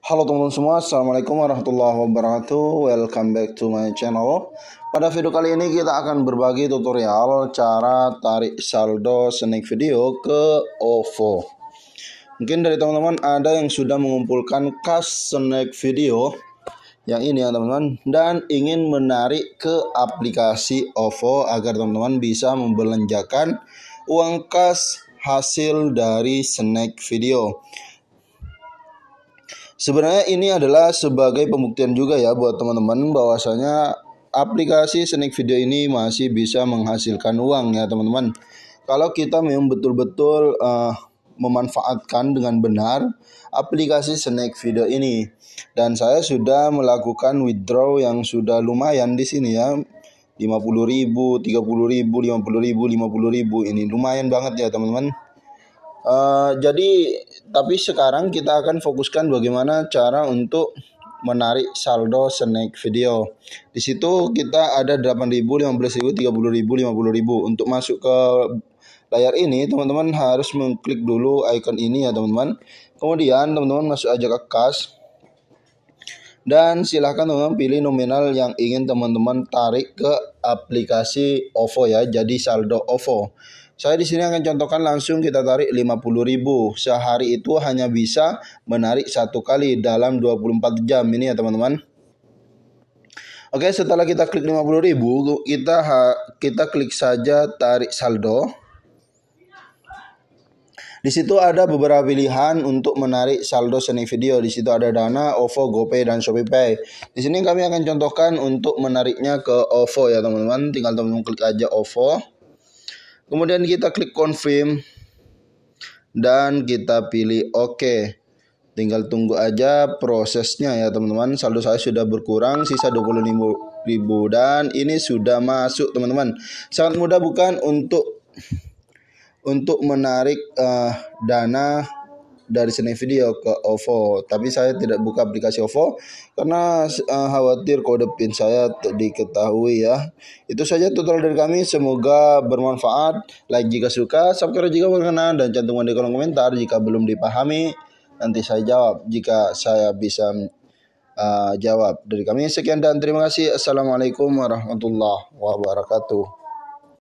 Halo teman-teman semua, Assalamualaikum warahmatullahi wabarakatuh Welcome back to my channel Pada video kali ini kita akan berbagi tutorial Cara tarik saldo snack video ke OVO Mungkin dari teman-teman ada yang sudah mengumpulkan kas snack video yang ini ya teman-teman dan ingin menarik ke aplikasi OVO agar teman-teman bisa membelanjakan uang kas hasil dari snack video Sebenarnya ini adalah sebagai pembuktian juga ya buat teman-teman bahwasanya aplikasi Sneak Video ini masih bisa menghasilkan uang ya teman-teman. Kalau kita memang betul-betul uh, memanfaatkan dengan benar aplikasi Snack Video ini. Dan saya sudah melakukan withdraw yang sudah lumayan di sini ya. 50.000 30.000 50.000 50.000 Ini lumayan banget ya teman-teman. Uh, jadi tapi sekarang kita akan fokuskan bagaimana cara untuk menarik saldo snack video. Di situ kita ada 8.000, 15.000, 30.000, 50.000. Untuk masuk ke layar ini, teman-teman harus mengklik dulu icon ini ya, teman-teman. Kemudian teman-teman masuk aja ke kas. Dan silahkan teman-teman pilih nominal yang ingin teman-teman tarik ke aplikasi OVO ya, jadi saldo OVO. Saya di sini akan contohkan langsung kita tarik 50.000. Sehari itu hanya bisa menarik satu kali dalam 24 jam ini ya teman-teman. Oke, setelah kita klik 50.000, kita kita klik saja tarik saldo. Di situ ada beberapa pilihan untuk menarik saldo seni video. Di situ ada Dana, OVO, GoPay, dan ShopeePay. Di sini kami akan contohkan untuk menariknya ke OVO ya teman-teman. Tinggal teman-teman klik aja OVO. Kemudian kita klik confirm dan kita pilih Oke. Tinggal tunggu aja prosesnya ya teman-teman. Saldo saya sudah berkurang sisa 25.000 dan ini sudah masuk teman-teman. Sangat mudah bukan untuk untuk menarik uh, dana dari sini Video ke OVO. Tapi saya tidak buka aplikasi OVO karena uh, khawatir kode PIN saya diketahui ya. Itu saja tutorial dari kami. Semoga bermanfaat. Like jika suka, subscribe jika berkenan dan cantumkan di kolom komentar jika belum dipahami. Nanti saya jawab jika saya bisa uh, jawab. Dari kami sekian dan terima kasih. Assalamualaikum warahmatullahi wabarakatuh.